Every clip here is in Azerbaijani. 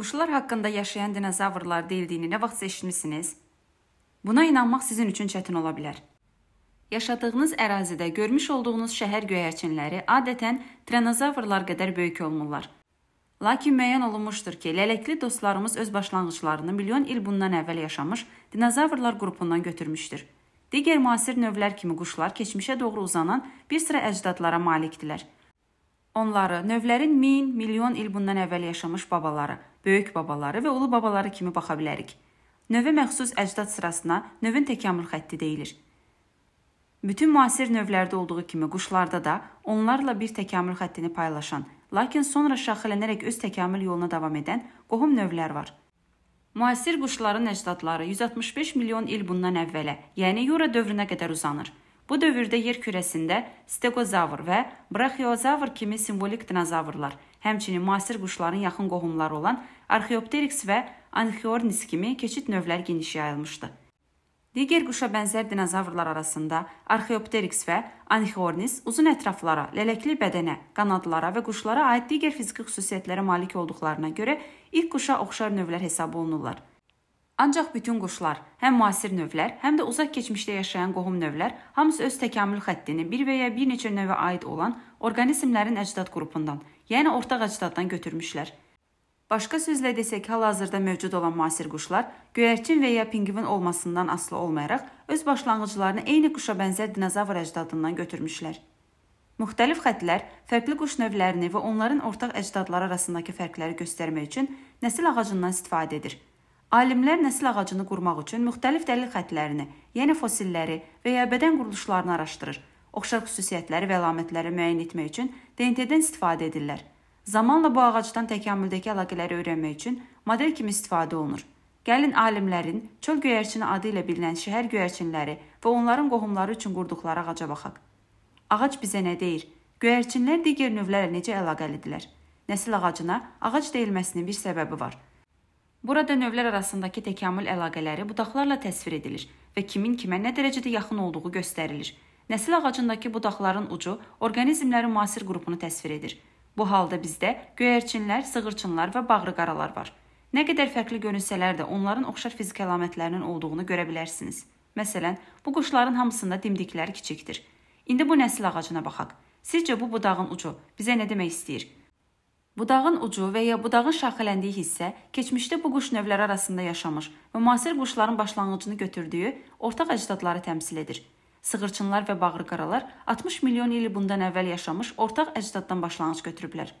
Quşlar haqqında yaşayan dinozavrlar deyildiyini nə vaxtsa eşitmisiniz? Buna inanmaq sizin üçün çətin ola bilər. Yaşadığınız ərazidə görmüş olduğunuz şəhər göyərçinləri adətən dinozavrlar qədər böyük olmurlar. Lakin müəyyən olunmuşdur ki, lələkli dostlarımız öz başlanğıclarını milyon il bundan əvvəl yaşamış dinozavrlar qrupundan götürmüşdür. Digər müasir növlər kimi quşlar keçmişə doğru uzanan bir sıra əcdadlara malikdirlər. Onları, növlərin min, milyon il bundan əvvəl yaşamış babaları, böyük babaları və ulu babaları kimi baxa bilərik. Növə məxsus əcdad sırasına növün təkamül xətti deyilir. Bütün müasir növlərdə olduğu kimi quşlarda da onlarla bir təkamül xəttini paylaşan, lakin sonra şaxələnərək öz təkamül yoluna davam edən qohum növlər var. Müasir quşların əcdadları 165 milyon il bundan əvvələ, yəni Yura dövrünə qədər uzanır. Bu dövrdə yer kürəsində steqozavr və braxiozavr kimi simvolik dinozavrlar, həmçinin müasir quşların yaxın qohumları olan Archaeopteryx və Anchiornis kimi keçid növləri geniş yayılmışdı. Digər quşa bənzər dinozavrlar arasında Archaeopteryx və Anchiornis uzun ətraflara, lələkli bədənə, qanadlara və quşlara aid digər fiziki xüsusiyyətlərə malik olduqlarına görə ilk quşa oxşar növlər hesab olunurlar. Ancaq bütün quşlar, həm müasir növlər, həm də uzaq keçmişdə yaşayan qohum növlər hamısı öz təkamül xəttini bir və ya bir neçə növə aid olan orqanizmlərin əcdad qrupundan, yəni ortaq əcdaddan götürmüşlər. Başqa sözlə desək, hal-hazırda mövcud olan müasir quşlar göyərçin və ya pinqvin olmasından asılı olmayaraq öz başlanğıclarını eyni quşa bənzər dinozavr əcdadından götürmüşlər. Müxtəlif xəttlər fərqli quş növlərini və onların ortaq əcdadları arasındakı fərqləri göstərmək üçün nəsil ağacından istifadə edir. Alimlər nəsil ağacını qurmaq üçün müxtəlif dəlil xətlərini, yəni fosilləri və ya bədən quruluşlarını araşdırır. Oxşar xüsusiyyətləri və əlamətləri müəyyən etmək üçün DNT-dən istifadə edirlər. Zamanla bu ağacdan təkamüldəki əlaqələri öyrənmək üçün model kimi istifadə olunur. Gəlin alimlərin çöl göyərçini adı ilə bilinən şəhər göyərçinləri və onların qohumları üçün qurduqları ağaca baxaq. Ağac bizə nə deyir? Göyərçinlər digər növlərlə necə əlaqəlidirlər? Nəsil ağacına ağac deyilməsinin bir səbəbi var. Burada növlər arasındakı təkamül əlaqələri budaqlarla təsvir edilir və kimin kimə nə dərəcədə yaxın olduğu göstərilir. Nəsil ağacındakı budaqların ucu orqanizmlərin müasir qrupunu təsvir edir. Bu halda bizdə göyərçinlər, sığırçınlar və bağrıqaralar var. Nə qədər fərqli görünsələr də onların oxşar fiziki əlamətlərinin olduğunu görə bilərsiniz. Məsələn, bu quşların hamısında dimdikləri kiçikdir. İndi bu nəsil ağacına baxaq. Sizcə bu budağın ucu bizə nə demək istəyir? Budağın ucu və ya budağın şaxələndiyi hissə keçmişdə bu quş növləri arasında yaşamış və müasir quşların başlanğıcını götürdüyü ortaq əcdadları təmsil edir. Sığırçınlar və bağırqaralar 60 milyon il bundan əvvəl yaşamış ortaq əcdaddan başlanğıc götürüblər.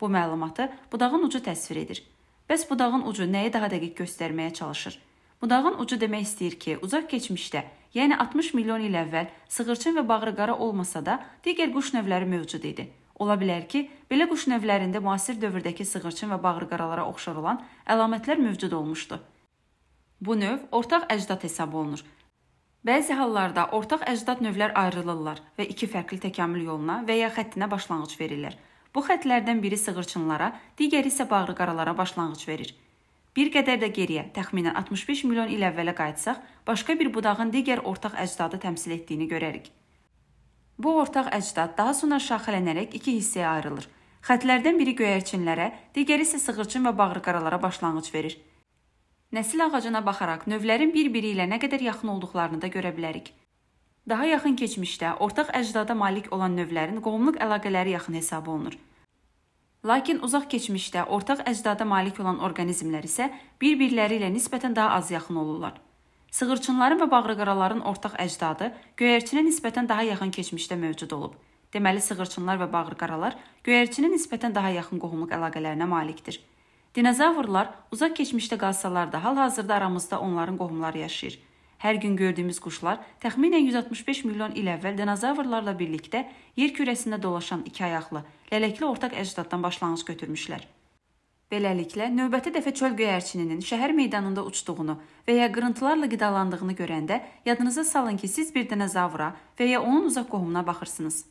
Bu məlumatı budağın ucu təsvir edir. Bəs budağın ucu nəyi daha dəqiq göstərməyə çalışır? Budağın ucu demək istəyir ki, uzaq keçmişdə, yəni 60 milyon il əvvəl sığırçın və bağırqara olmasa da digər quş növləri mövcud idi. Ola bilər ki, belə quş növlərində müasir dövrdəki sığırçın və bağırqaralara oxşar olan əlamətlər mövcud olmuşdu. Bu növ ortaq əcdad hesab olunur. Bəzi hallarda ortaq əcdad növlər ayrılırlar və iki fərqli təkamül yoluna və ya xəttinə başlanğıc verirlər. Bu xətlərdən biri sığırçınlara, digəri isə bağırqaralara başlanğıc verir. Bir qədər də geriyə, təxminən 65 milyon il əvvələ qayıtsaq, başqa bir budağın digər ortaq əcdadı təmsil etdiyini görərik. Bu ortaq əcdad daha sonra şaxələnərək iki hissəyə ayrılır. Xətlərdən biri göyərçinlərə, digəri isə sığırçın və bağırqaralara başlanğıc verir. Nəsil ağacına baxaraq növlərin bir-biri ilə nə qədər yaxın olduqlarını da görə bilərik. Daha yaxın keçmişdə ortaq əcdada malik olan növlərin qohumluq əlaqələri yaxın hesab olunur. Lakin uzaq keçmişdə ortaq əcdada malik olan orqanizmlər isə bir-birləri ilə nisbətən daha az yaxın olurlar. Sığırçınların və bağrıqaraların ortaq əcdadı göyərçinə nisbətən daha yaxın keçmişdə mövcud olub. Deməli, sığırçınlar və bağrıqaralar göyərçinə nisbətən daha yaxın qohumluq əlaqələrinə malikdir. Dinozavrlar uzaq keçmişdə qalsalar da, hal-hazırda aramızda onların qohumları yaşayır. Hər gün gördüyümüz quşlar təxminən 165 milyon il əvvəl dinozavrlarla birlikdə yer kürəsində dolaşan iki ayaqlı, lələkli ortaq əcdaddan başlanğıc götürmüşlər. Beləliklə, növbəti dəfə çöl göyərçininin şəhər meydanında uçduğunu və ya qırıntılarla qidalandığını görəndə yadınıza salın ki, siz bir dinozavra və ya onun uzaq qohumuna baxırsınız.